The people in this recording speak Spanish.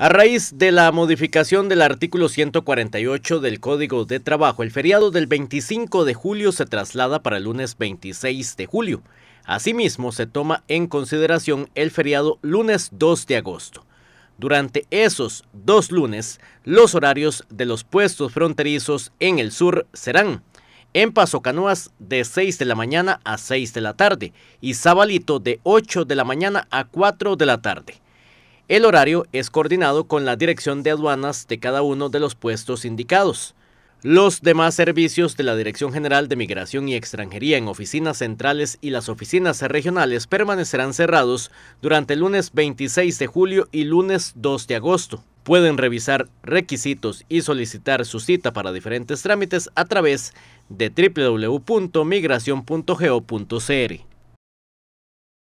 A raíz de la modificación del artículo 148 del Código de Trabajo, el feriado del 25 de julio se traslada para el lunes 26 de julio. Asimismo, se toma en consideración el feriado lunes 2 de agosto. Durante esos dos lunes, los horarios de los puestos fronterizos en el sur serán en Paso Canoas de 6 de la mañana a 6 de la tarde y Zabalito de 8 de la mañana a 4 de la tarde. El horario es coordinado con la dirección de aduanas de cada uno de los puestos indicados. Los demás servicios de la Dirección General de Migración y Extranjería en oficinas centrales y las oficinas regionales permanecerán cerrados durante el lunes 26 de julio y lunes 2 de agosto. Pueden revisar requisitos y solicitar su cita para diferentes trámites a través de www.migracion.go.cr.